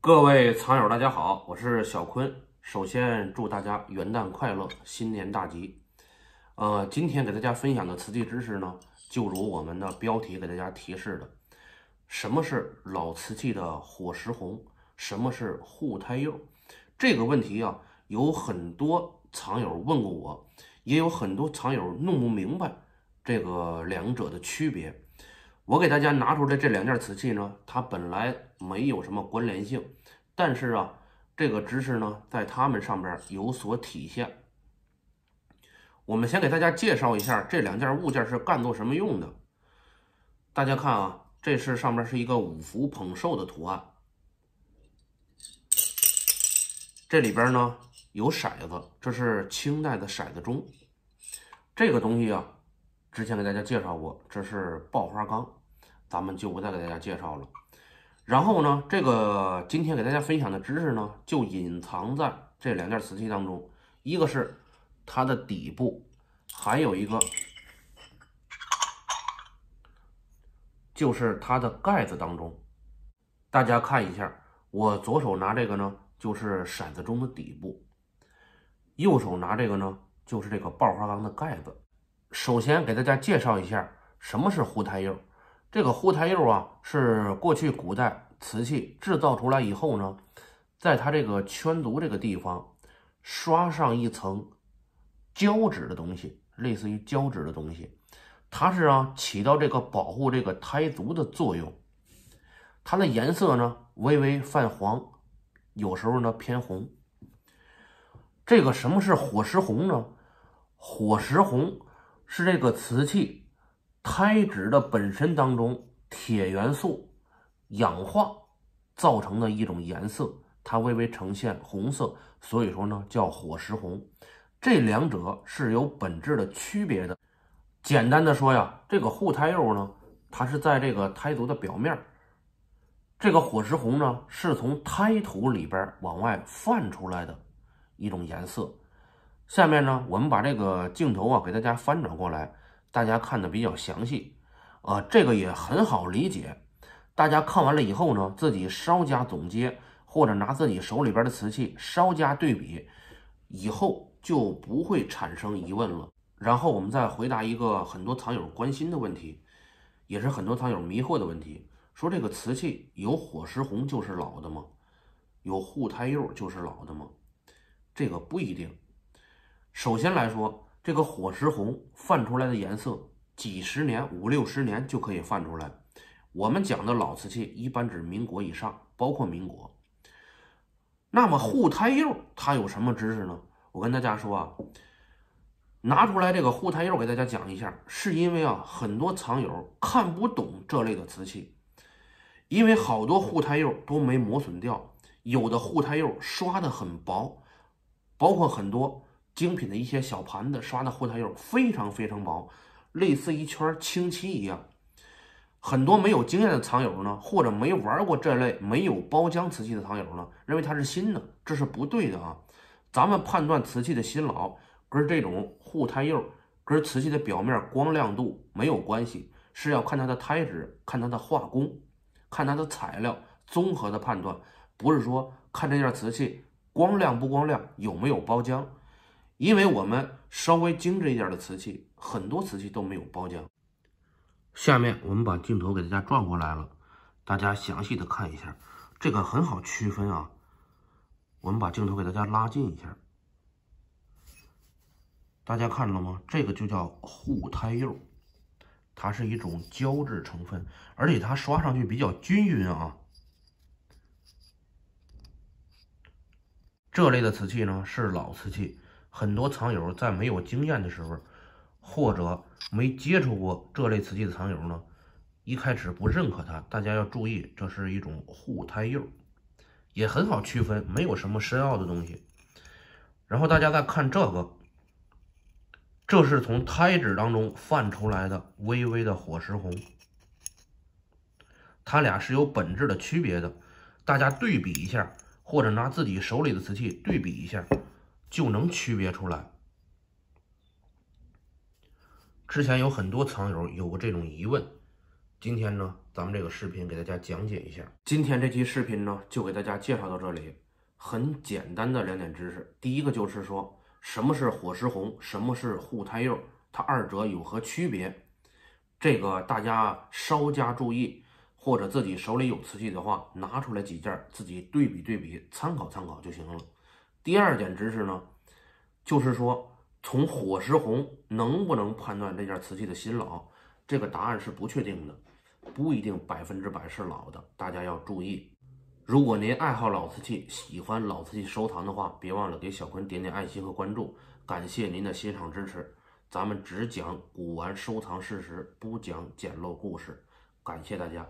各位藏友，大家好，我是小坤。首先祝大家元旦快乐，新年大吉。呃，今天给大家分享的瓷器知识呢，就如我们的标题给大家提示的，什么是老瓷器的火石红？什么是护胎釉？这个问题啊，有很多藏友问过我，也有很多藏友弄不明白这个两者的区别。我给大家拿出来这两件瓷器呢，它本来没有什么关联性，但是啊，这个知识呢，在它们上边有所体现。我们先给大家介绍一下这两件物件是干做什么用的。大家看啊，这是上面是一个五福捧寿的图案，这里边呢有骰子，这是清代的骰子钟，这个东西啊。之前给大家介绍过，这是爆花缸，咱们就不再给大家介绍了。然后呢，这个今天给大家分享的知识呢，就隐藏在这两件瓷器当中，一个是它的底部，还有一个就是它的盖子当中。大家看一下，我左手拿这个呢，就是骰子中的底部；右手拿这个呢，就是这个爆花缸的盖子。首先给大家介绍一下什么是糊胎釉。这个糊胎釉啊，是过去古代瓷器制造出来以后呢，在它这个圈足这个地方刷上一层胶质的东西，类似于胶质的东西，它是啊起到这个保护这个胎足的作用。它的颜色呢微微泛黄，有时候呢偏红。这个什么是火石红呢？火石红。是这个瓷器胎质的本身当中铁元素氧化造成的一种颜色，它微微呈现红色，所以说呢叫火石红。这两者是有本质的区别。的，简单的说呀，这个护胎釉呢，它是在这个胎足的表面；这个火石红呢，是从胎土里边往外泛出来的一种颜色。下面呢，我们把这个镜头啊给大家翻转过来，大家看的比较详细。啊，这个也很好理解。大家看完了以后呢，自己稍加总结，或者拿自己手里边的瓷器稍加对比，以后就不会产生疑问了。然后我们再回答一个很多藏友关心的问题，也是很多藏友迷惑的问题：说这个瓷器有火石红就是老的吗？有护胎釉就是老的吗？这个不一定。首先来说，这个火石红泛出来的颜色，几十年、五六十年就可以泛出来。我们讲的老瓷器一般指民国以上，包括民国。那么护胎釉它有什么知识呢？我跟大家说啊，拿出来这个护胎釉给大家讲一下，是因为啊，很多藏友看不懂这类的瓷器，因为好多护胎釉都没磨损掉，有的护胎釉刷的很薄，包括很多。精品的一些小盘子刷的护胎釉非常非常薄，类似一圈清漆一样。很多没有经验的藏友呢，或者没玩过这类没有包浆瓷器的藏友呢，认为它是新的，这是不对的啊。咱们判断瓷器的新老，跟这种护胎釉，跟瓷器的表面光亮度没有关系，是要看它的胎质、看它的画工、看它的材料，综合的判断，不是说看这件瓷器光亮不光亮，有没有包浆。因为我们稍微精致一点的瓷器，很多瓷器都没有包浆。下面我们把镜头给大家转过来了，大家详细的看一下，这个很好区分啊。我们把镜头给大家拉近一下，大家看到了吗？这个就叫护胎釉，它是一种胶质成分，而且它刷上去比较均匀啊。这类的瓷器呢，是老瓷器。很多藏友在没有经验的时候，或者没接触过这类瓷器的藏友呢，一开始不认可它，大家要注意，这是一种护胎釉，也很好区分，没有什么深奥的东西。然后大家再看这个，这是从胎质当中泛出来的微微的火石红，它俩是有本质的区别的，大家对比一下，或者拿自己手里的瓷器对比一下。就能区别出来。之前有很多藏友有过这种疑问，今天呢，咱们这个视频给大家讲解一下。今天这期视频呢，就给大家介绍到这里，很简单的两点知识。第一个就是说，什么是火石红，什么是护胎釉，它二者有何区别？这个大家稍加注意，或者自己手里有瓷器的话，拿出来几件自己对比对比，参考参考就行了。第二点知识呢，就是说从火石红能不能判断这件瓷器的新老，这个答案是不确定的，不一定百分之百是老的，大家要注意。如果您爱好老瓷器，喜欢老瓷器收藏的话，别忘了给小坤点点爱心和关注，感谢您的欣赏支持。咱们只讲古玩收藏事实，不讲捡漏故事，感谢大家。